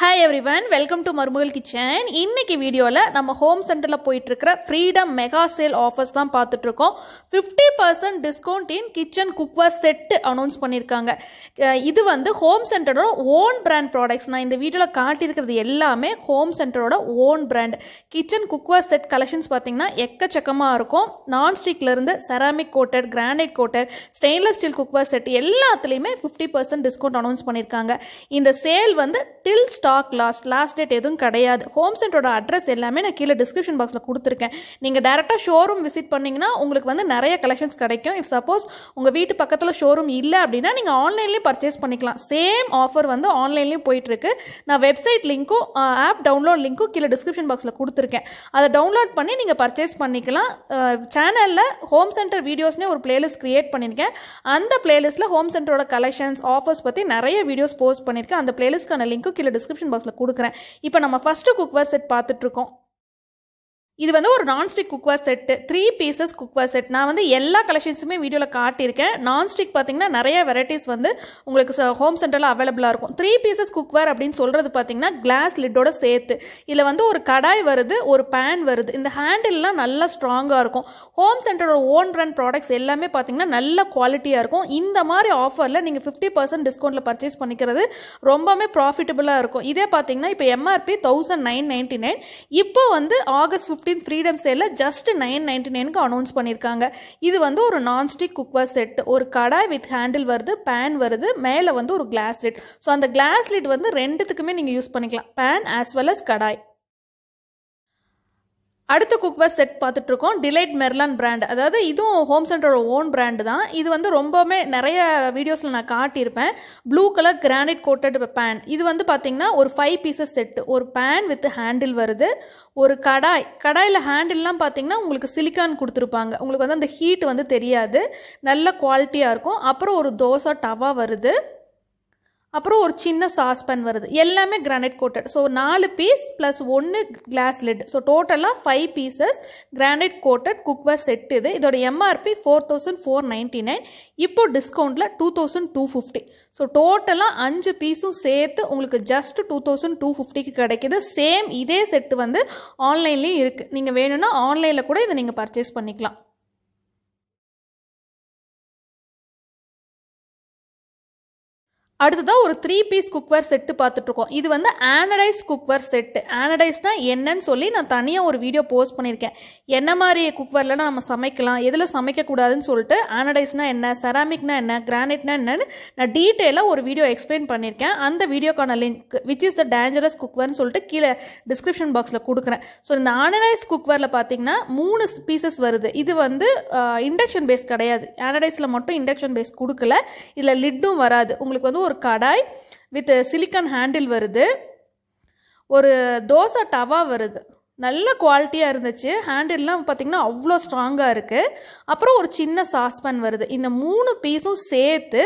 hi everyone welcome to Marumagal kitchen இன்னைக்கு வீடியோவில் நம்ம ஹோம் சென்டரில் போயிட்டுருக்கிற ஃப்ரீடம் மெகா சேல் ஆஃபர்ஸ் தான் பார்த்துட்ருக்கோம் fifty percent discount in kitchen cookware set announce பண்ணியிருக்காங்க இது வந்து ஹோம் சென்டரோட ஓன் பிராண்ட் ப்ராடக்ட்ஸ் நான் இந்த வீடியோவில் காட்டியிருக்கிறது எல்லாமே ஹோம் சென்டரோட own brand kitchen cookware set collections பார்த்தீங்கன்னா எக்கச்சக்கமாக இருக்கும் இருந்து ceramic coated granite coated stainless steel cookware set எல்லாத்துலேயுமே ஃபிஃப்டி பர்சன்ட் டிஸ்கவுண்ட் அனௌன்ஸ் பண்ணியிருக்காங்க இந்த சேல் வந்து டில் ஸ்டாக் லாஸ்ட் லாஸ்ட் டேட் எதுவும் கிடையாது ஹோம் சென்டரோட அட்ரஸ் எல்லாமே நான் கீழே டிஸ்கிரிப்ஷன் பாக்ஸில் கொடுத்துருக்கேன் நீங்கள் டேரெக்டாக ஷோரூம் விசிட் பண்ணிங்கன்னா உங்களுக்கு வந்து நிறைய கலெக்ஷன்ஸ் கிடைக்கும் இஃப் சப்போஸ் உங்கள் வீட்டு பக்கத்தில் ஷோரூம் இல்லை அப்படின்னா நீங்கள் ஆன்லைன்லேயும் பர்ச்சேஸ் பண்ணிக்கலாம் சேம் ஆஃபர் வந்து ஆன்லைன்லேயும் போயிட்டுருக்கு நான் வெப்சைட் லிங்க்கும் ஆப் டவுன்லோட் லிங்க்கும் கீழே டிஸ்கிரிப்ஷன் பாக்ஸில் கொடுத்துருக்கேன் அதை டவுன்லோட் பண்ணி நீங்கள் பர்ச்சேஸ் பண்ணிக்கலாம் சேனலில் ஹோம் சென்டர் வீடியோஸ்னே ஒரு பிளேலிஸ்ட் க்ரியேட் பண்ணியிருக்கேன் அந்த பிளேலிஸ்ட்டில் ஹோம் சென்டரோட கலெக்ஷன்ஸ் ஆஃபர்ஸ் பற்றி நிறைய வீடியோஸ் போஸ்ட் பண்ணியிருக்கேன் அந்த பிளேலிஸ்ட்கான லிங்க்கும் கீழே டிஸ்கிரிப்ஷன் டிஸ்கிரிப்ஷன் பாக்ஸில் கொடுக்குறேன் இப்போ நம்ம ஃபஸ்ட்டு குக்வேர் செட் பார்த்துட்ருக்கோம் இது வந்து ஒரு nonstick cookware set three pieces cookware set நான் வந்து எல்லா கலெக்ஷன்ஸுமே வீடியோவில் காட்டியிருக்கேன் நான்ஸ்டிக் பார்த்தீங்கன்னா நிறைய வெரைட்டிஸ் வந்து உங்களுக்கு ஹோம் சென்டரில் அவைலபிளாக இருக்கும் த்ரீ பீசஸ் குக்வேர் அப்படின்னு சொல்கிறது பார்த்தீங்கன்னா கிளாஸ் லிட்டோட சேர்த்து இதில் வந்து ஒரு கடாய் வருது ஒரு பேன் வருது இந்த ஹேண்டில்லாம் நல்லா ஸ்ட்ராங்காக இருக்கும் ஹோம் சென்டரோட ஓன் பிராண்ட் ப்ராடக்ட்ஸ் எல்லாமே பார்த்தீங்கன்னா நல்ல குவாலிட்டியாக இருக்கும் இந்த மாதிரி ஆஃபரில் நீங்கள் ஃபிஃப்டி பர்சன்ட் டிஸ்கவுண்ட்டில் பர்ச்சேஸ் பண்ணிக்கிறது ரொம்பவே ப்ராஃபிட்டபுளாக இருக்கும் இதே பார்த்தீங்கன்னா இப்போ MRP thousand nine ninety nine இப்போ வந்து ஆகஸ்ட் ஃபிஃப்டீன் ஃப்ரீடம் சேலில் ஜஸ்ட் நைன் நைன்டி நைனுக்கு அனௌன்ஸ் பண்ணியிருக்காங்க இது வந்து ஒரு நான்ஸ்டிக் குக்வர் செட் ஒரு கடாய் வித் ஹேண்டில் வருது பேன் வருது மேலே வந்து ஒரு கிளாஸ் லிட் ஸோ அந்த கிளாஸ் லிட் வந்து ரெண்டுத்துக்குமே நீங்கள் யூஸ் பண்ணிக்கலாம் pan as well as kadai அடுத்த குக்வேர் செட் பார்த்துட்டு இருக்கோம் டிலைட் மெர்லான் பிராண்ட் அதாவது இதுவும் ஹோம் சென்டரோட ஓன் பிராண்டு தான் இது வந்து ரொம்பவுமே நிறைய வீடியோஸில் நான் காட்டியிருப்பேன் blue colour granite coated pan இது வந்து பார்த்தீங்கன்னா ஒரு ஃபைவ் பீசஸ் செட்டு ஒரு பேன் வித் ஹேண்டில் வருது ஒரு கடாய் கடாயில் ஹேண்டில்லாம் பார்த்தீங்கன்னா உங்களுக்கு சிலிக்கான் கொடுத்துருப்பாங்க உங்களுக்கு வந்து அந்த ஹீட் வந்து தெரியாது நல்ல குவாலிட்டியாக இருக்கும் அப்புறம் ஒரு தோசை டவா வருது அப்புறம் ஒரு சின்ன சாஸ்பேன் வருது எல்லாமே கிரானைட் கோட்டட் ஸோ நாலு பீஸ் ப்ளஸ் ஒன்று கிளாஸ் லிட் ஸோ டோட்டலாக five pieces granite coated cookware set இது இதோட MRP four thousand four ninety nine இப்போ டிஸ்கவுண்ட்டில் two thousand two fifty so டோட்டலாக அஞ்சு பீஸும் சேர்த்து உங்களுக்கு ஜஸ்ட் டூ தௌசண்ட் டூ ஃபிஃப்டிக்கு கிடைக்கிது சேம் இதே செட்டு வந்து ஆன்லைன்லேயும் இருக்குது நீங்கள் வேணும்னா ஆன்லைனில் கூட இதை நீங்கள் பர்ச்சேஸ் பண்ணிக்கலாம் அடுத்ததான் ஒரு த்ரீ பீஸ் குக்வேர் செட்டு பார்த்துட்ருக்கோம் இது வந்து ஆனடைஸ் குக்வேர் செட்டு ஆனடைஸ்னா என்னன்னு சொல்லி நான் தனியாக ஒரு வீடியோ போஸ்ட் பண்ணியிருக்கேன் என்ன மாதிரி குக்வேரில் நம்ம சமைக்கலாம் எதில் சமைக்கக்கூடாதுன்னு சொல்லிட்டு ஆனடைஸ்னா என்ன செராமிக்னா என்ன கிரானைட்னா என்னன்னு நான் டீட்டெயிலாக ஒரு வீடியோ எக்ஸ்பிளைன் பண்ணியிருக்கேன் அந்த வீடியோக்கான link which is the dangerous குக்வேர்னு சொல்லிட்டு கீழே டிஸ்கிரிப்ஷன் பாக்ஸில் கொடுக்குறேன் ஸோ இந்த ஆனடைஸ் குக்வேரில் பார்த்தீங்கன்னா மூணு பீசஸ் வருது இது வந்து இண்டக்ஷன் பேஸ் கிடையாது ஆனடைஸில் மட்டும் இண்டக்ஷன் பேஸ் கொடுக்கல இதில் லிட்டும் வராது உங்களுக்கு வந்து ஒரு கடாய் வித் சிலிக்கன் ஹேண்டில் வருது ஒரு தோசை டவா வருது நல்ல குவாலிட்டியாக இருந்துச்சு ஹேண்டில்லாம் பார்த்திங்கன்னா அவ்வளோ ஸ்ட்ராங்காக இருக்குது அப்புறம் ஒரு சின்ன சாஸ்பேன் வருது இந்த மூணு பீஸும் சேர்த்து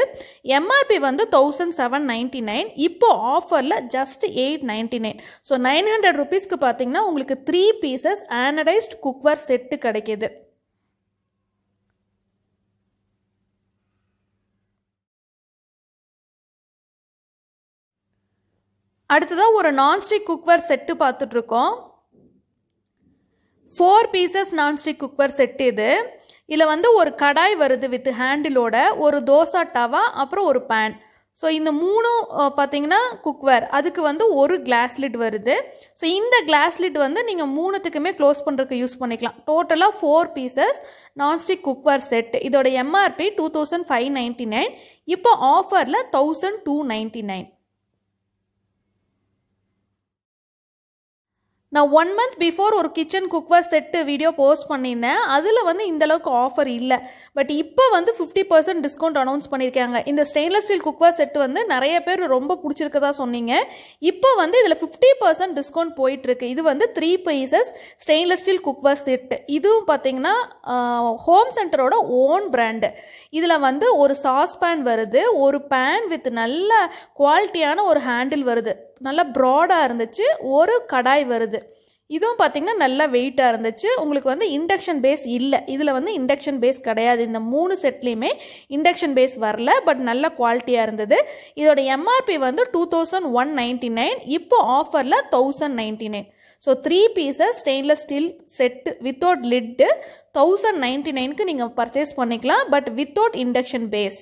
எம்ஆர்பி வந்து தௌசண்ட் செவன் நைன்ட்டி நைன் இப்போது ஆஃபரில் just eight ninety nine so nine hundred ருபீஸ்க்கு பார்த்திங்கன்னா உங்களுக்கு three pieces anodised cookware set கிடைக்கிது அடுத்ததாக ஒரு நான்ஸ்டிக் குக்வர் செட்டு பார்த்துட்ருக்கோம் four pieces nonstick cookware set இது இதில் வந்து ஒரு கடாய் வருது வித் ஹேண்டிலோட ஒரு தோசா டவா அப்புறம் ஒரு பேன் ஸோ இந்த மூணும் பார்த்தீங்கன்னா குக்வர் அதுக்கு வந்து ஒரு கிளாஸ் லிட் வருது ஸோ இந்த கிளாஸ் லிட் வந்து நீங்கள் மூணுத்துக்குமே க்ளோஸ் பண்ணுறதுக்கு யூஸ் பண்ணிக்கலாம் டோட்டலாக four pieces nonstick cookware set இதோட MRP two thousand five ninety nine இப்போ ஆஃபரில் தௌசண்ட் டூ நைன்ட்டி நைன் நான் ஒன் மந்த் பிஃபோர் ஒரு kitchen cookware set video post பண்ணியிருந்தேன் அதில் வந்து இந்தளவுக்கு ஆஃபர் இல்லை பட் இப்போ வந்து ஃபிஃப்டி பர்சன்ட் டிஸ்கவுண்ட் அனௌன்ஸ் பண்ணியிருக்காங்க இந்த ஸ்டெயின்லெஸ் ஸ்டீல் குக்வர் செட்டு வந்து நிறைய பேர் ரொம்ப பிடிச்சிருக்கதா சொன்னீங்க இப்போ வந்து இதில் ஃபிஃப்டி பர்சன்ட் டிஸ்கவுண்ட் போயிட்டுருக்கு இது வந்து three pieces stainless steel cookware set இதுவும் பார்த்தீங்கன்னா ஹோம் சென்டரோட ஓன் பிராண்டு இதில் வந்து ஒரு சாஸ் பேன் வருது ஒரு பேன் வித் நல்ல குவாலிட்டியான ஒரு ஹேண்டில் வருது நல்லா ப்ராடாக இருந்துச்சு ஒரு கடாய் வருது இதுவும் பார்த்திங்கன்னா நல்லா வெயிட்டாக இருந்துச்சு உங்களுக்கு வந்து இண்டக்ஷன் பேஸ் இல்லை இதில் வந்து இண்டக்ஷன் பேஸ் கிடையாது இந்த மூணு செட்லேயுமே இண்டக்ஷன் பேஸ் வரல பட் நல்ல குவாலிட்டியாக இருந்தது இதோட எம்ஆர்பி வந்து two thousand one ninety nine இப்போ ஆஃபரில் thousand ninety nine so three pieces stainless steel set without lid thousand ninety நைனுக்கு நீங்கள் பர்ச்சேஸ் பண்ணிக்கலாம் பட் வித்தவுட் இண்டக்ஷன் பேஸ்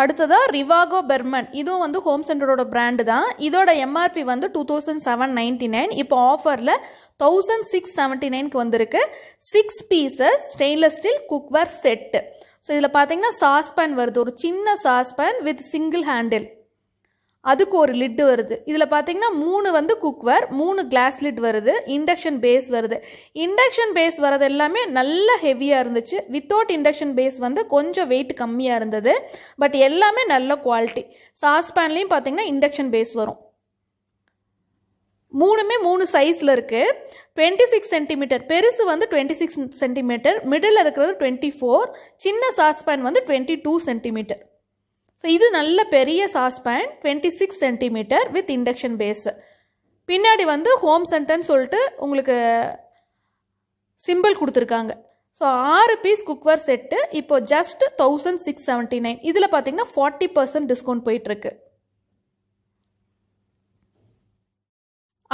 அடுத்ததாக ரிவாகோ பெர்மன் இதுவும் வந்து ஹோம் சென்டரோட பிராண்டு தான் இதோட எம்ஆர்பி வந்து two thousand seven ninety nine இப்போ ஆஃபரில் தௌசண்ட் சிக்ஸ் செவன்ட்டி நைனுக்கு வந்திருக்கு six pieces stainless steel cookware set so இதில் பார்த்தீங்கன்னா சாஸ்பேன் வருது ஒரு சின்ன சாஸ்பேன் வித் சிங்கிள் ஹேண்டில் அதுக்கு ஒரு லிட்டு வருது இதில் பார்த்தீங்கன்னா மூணு வந்து குக்வேர் மூணு கிளாஸ் லிட் வருது இண்டக்ஷன் பேஸ் வருது இண்டக்ஷன் பேஸ் வரது எல்லாமே நல்ல ஹெவியாக இருந்துச்சு வித்தவுட் இண்டக்ஷன் பேஸ் வந்து கொஞ்சம் வெயிட் கம்மியாக இருந்தது பட் எல்லாமே நல்ல குவாலிட்டி சாஸ்பேன்லேயும் பார்த்தீங்கன்னா இண்டக்ஷன் பேஸ் வரும் மூணுமே மூணு சைஸில் இருக்குது டுவெண்ட்டி சிக்ஸ் சென்டிமீட்டர் பெருசு வந்து டுவெண்ட்டி சிக்ஸ் சென்டிமீட்டர் மிடில் இருக்கிறது டுவெண்ட்டி ஃபோர் சின்ன சாஸ்பேன் வந்து டுவெண்ட்டி டூ சென்டிமீட்டர் ஸோ இது நல்ல பெரிய saucepan twenty six centimetre with induction base பின்னாடி வந்து ஹோம் சென்டர்னு சொல்லிட்டு உங்களுக்கு சிம்பிள் கொடுத்துருக்காங்க ஸோ ஆறு பீஸ் குக்வர் செட்டு இப்போ just thousand six seventy nine இதில் பார்த்தீங்கன்னா ஃபார்ட்டி பர்சன்ட் டிஸ்கவுண்ட் போயிட்டுருக்கு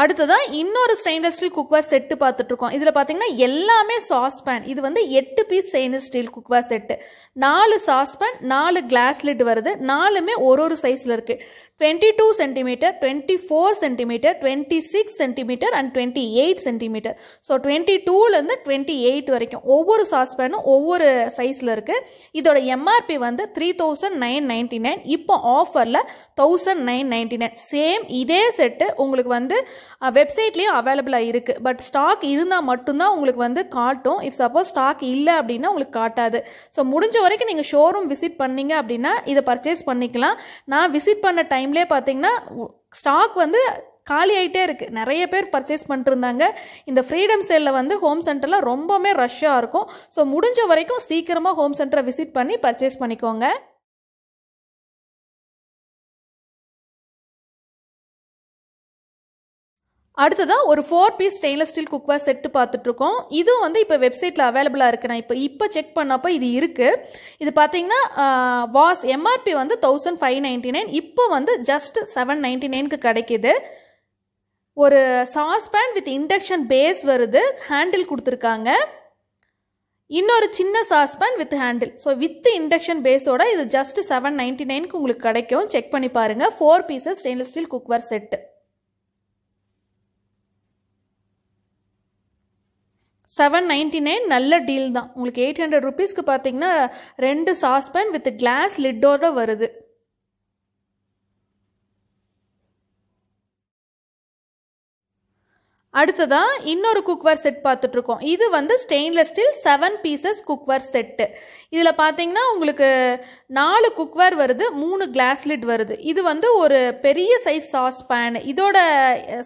அடுத்ததாக இன்னொரு ஸ்டெயின்லெஸ் ஸ்டீல் குக்வேர் செட்டு பார்த்துட்ருக்கோம் இதில் பார்த்தீங்கன்னா எல்லாமே சாஸ்பேன் இது வந்து எட்டு piece stainless steel cookware set நாலு சாஸ்பேன் நாலு கிளாஸ் லிட் வருது நாலுமே ஒரு ஒரு சைஸில் இருக்குது twenty twenty two centimetre four centimetre twenty six centimetre and twenty eight centimetre so twenty டூலேருந்து டுவெண்ட்டி எயிட் வரைக்கும் ஒவ்வொரு சாஸ்பேனும் ஒவ்வொரு சைஸில் இருக்குது இதோட எம்ஆர்பி வந்து three thousand nine ninety nine இப்போ ஆஃபரில் thousand nine ninety nine same இதே செட்டு உங்களுக்கு வந்து வெப்சைட்லேயும் அவைலபிளாக இருக்குது பட் ஸ்டாக் இருந்தால் மட்டும்தான் உங்களுக்கு வந்து காட்டும் இஃப் சப்போஸ் ஸ்டாக் இல்லை அப்படின்னா உங்களுக்கு காட்டாது ஸோ முடிஞ்ச வரைக்கும் நீங்கள் ஷோரூம் விசிட் பண்ணீங்க அப்படின்னா இதை பர்ச்சேஸ் பண்ணிக்கலாம் நான் விசிட் பண்ண டைம் டைம்லேயே பார்த்தீங்கன்னா ஸ்டாக் வந்து காலி ஆகிட்டே இருக்குது நிறைய பேர் பர்ச்சேஸ் பண்ணிட்டுருந்தாங்க இந்த ஃப்ரீடம் சேலில் வந்து ஹோம் சென்டரில் ரொம்பவுமே ரஷ்ஷாக இருக்கும் ஸோ முடிஞ்ச வரைக்கும் சீக்கிரமாக ஹோம் சென்டரை விசிட் பண்ணி பர்ச்சேஸ் பண்ணிக்கோங்க அடுத்ததாக ஒரு four piece stainless steel cookware set பார்த்துட்ருக்கோம் இதுவும் வந்து இப்போ வெப்சைட்டில் அவைலபிளாக இருக்குது நான் இப்போ இப்போ செக் பண்ணப்போ இது இருக்குது இது பார்த்தீங்கன்னா வாஸ் எம்ஆர்பி வந்து தௌசண்ட் ஃபைவ் நைன்டி நைன் இப்போ வந்து ஜஸ்ட் செவன் நைன்டி நைனுக்கு கிடைக்கிது ஒரு சாஸ்பேன் வித் இண்டக்ஷன் பேஸ் வருது ஹேண்டில் கொடுத்துருக்காங்க இன்னொரு சின்ன saucepan with handle so with induction பேஸோட இது ஜஸ்ட் செவன் நைன்டி நைனுக்கு உங்களுக்கு கிடைக்கும் செக் பண்ணி பாருங்கள் four pieces stainless steel cookware set seven ninety nine நல்ல டீல் தான் உங்களுக்கு எயிட் ஹண்ட்ரட் ருபீஸ்க்கு பார்த்தீங்கன்னா ரெண்டு சாஸ்பேன் வித் கிளாஸ் லிட்டோட வருது அடுத்ததான் இன்னொரு குக்வேர் செட் பார்த்துட்ருக்கோம் இது வந்து stainless steel seven pieces cookware set இதில் பார்த்தீங்கன்னா உங்களுக்கு நாலு குக்வேர் வருது மூணு கிளாஸ் லிட் வருது இது வந்து ஒரு பெரிய சைஸ் சாஸ் பேன் இதோட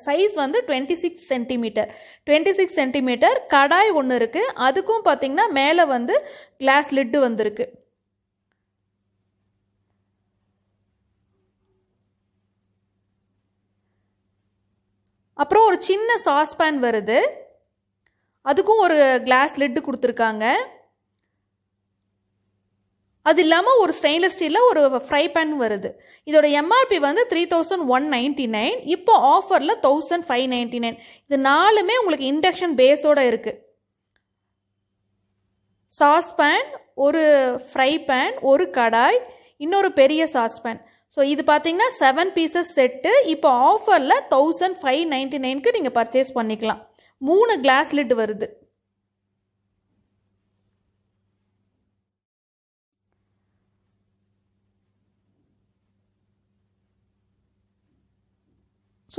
சைஸ் வந்து twenty six centimetre twenty six centimetre kadai ஒன்று இருக்குது அதுக்கும் பார்த்தீங்கன்னா மேலே வந்து கிளாஸ் லிட்டு வந்திருக்கு அப்புறம் ஒரு சின்ன சாஸ்பேன் வருது அதுக்கும் ஒரு கிளாஸ் லிட்டு கொடுத்துருக்காங்க அது இல்லாமல் ஒரு ஸ்டெயின்லெஸ் ஸ்டீலில் ஒரு ஃப்ரை பேன் வருது இதோட எம்ஆர்பி வந்து three thousand one ninety nine இப்போ ஆஃபரில் தௌசண்ட் ஃபைவ் நைன்டி நைன் இது நாலுமே உங்களுக்கு இண்டக்ஷன் பேஸோடு இருக்குது சாஸ்பேன் ஒரு ஃப்ரை பேன் ஒரு கடாய் இன்னொரு பெரிய சாஸ்பேன் ஸோ இது பார்த்தீங்கன்னா செவன் பீசஸ் செட்டு இப்போ ஆஃபரில் தௌசண்ட் ஃபைவ் நைன்ட்டி நைனுக்கு நீங்கள் பர்ச்சேஸ் பண்ணிக்கலாம் மூணு கிளாஸ் லிட் வருது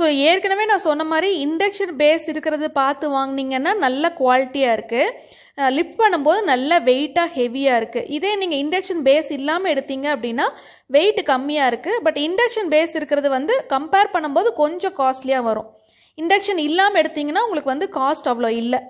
ஸோ ஏற்கனவே நான் சொன்ன மாதிரி இண்டக்ஷன் பேஸ் இருக்கிறது பார்த்து வாங்கினீங்கன்னா நல்ல குவாலிட்டியாக இருக்குது லிஃப்ட் பண்ணும்போது நல்ல வெயிட்டாக ஹெவியாக இருக்குது இதே நீங்கள் இண்டக்ஷன் பேஸ் இல்லாமல் எடுத்தீங்க அப்படின்னா வெயிட் கம்மியாக இருக்குது பட் இண்டக்ஷன் பேஸ் இருக்கிறது வந்து கம்பேர் பண்ணும்போது கொஞ்சம் காஸ்ட்லியாக வரும் இண்டக்ஷன் இல்லாமல் எடுத்தீங்கன்னா உங்களுக்கு வந்து காஸ்ட் அவ்வளோ இல்லை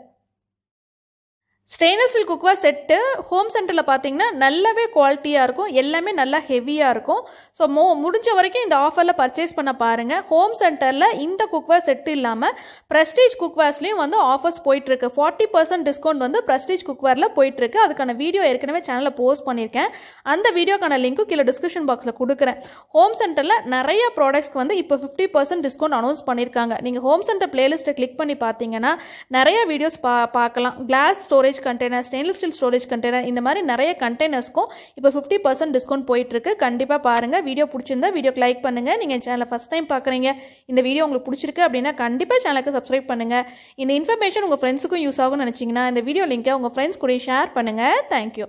stainless steel cookware set home சென்டரில் பார்த்தீங்கன்னா நல்லாவே குவாலிட்டியாக இருக்கும் எல்லாமே நல்லா ஹெவியாக இருக்கும் ஸோ மோ முடிஞ்ச வரைக்கும் இந்த ஆஃபரில் பர்ச்சேஸ் பண்ண பாருங்கள் ஹோம் சென்டரில் இந்த குக்வேர் செட்டு இல்லாமல் ப்ரெஸ்டீஜ் குக்வேர்ஸ்லேயும் வந்து ஆஃபர்ஸ் போயிட்டுருக்கு ஃபார்ட்டி பர்சன்ட் டிஸ்கவுண்ட் வந்து ப்ரெஸ்டீஜ் குக்வேரில் போயிட்டுருக்கு அதுக்கான வீடியோ ஏற்கனவே சேனலில் போஸ்ட் பண்ணியிருக்கேன் அந்த வீடியோக்கான லிங்க்கும் கீழே டிஸ்கிரிப்ஷன் பாக்ஸில் கொடுக்குறேன் ஹோம் சென்டரில் நிறைய ப்ராடக்ட்ஸ்க்கு வந்து இப்போ ஃபிஃப்டி பர்சன்ட் டிஸ்கவுண்ட் அனௌன்ஸ் பண்ணியிருக்காங்க நீங்கள் ஹோம் சென்டர் பிளேலிஸ்ட்டை கிளிக் பண்ணி பார்த்தீங்கன்னா நிறைய வீடியோஸ் பா பார்க்கலாம் glass storage storage container stainless steel storage container இந்த மாதிரி நிறைய கண்டெய்னர்ஸ்க்கும் இப்போ ஃபிஃப்டி பர்சன்ட் டிஸ்கவுண்ட் போயிட்டுருக்கு கண்டிப்பாக பாருங்கள் வீடியோ பிடிச்சிருந்தா வீடியோக்கு லைக் பண்ணுங்கள் நீங்கள் சேனலை ஃபஸ்ட் டைம் பார்க்குறீங்க இந்த வீடியோ உங்களுக்கு பிடிச்சிருக்கு அப்படின்னா கண்டிப்பாக சேனலுக்கு சப்ஸ்கிரைப் பண்ணுங்கள் இந்த இன்ஃபர்மேஷன் உங்கள் ஃப்ரெண்ட்ஸுக்கும் யூஸ் ஆகும்னு நினச்சிங்கன்னா இந்த வீடியோ லிங்க்கை உங்கள் ஃப்ரெண்ட்ஸ் கூட ஷேர் பண்ணுங்கள் தேங்க்யூ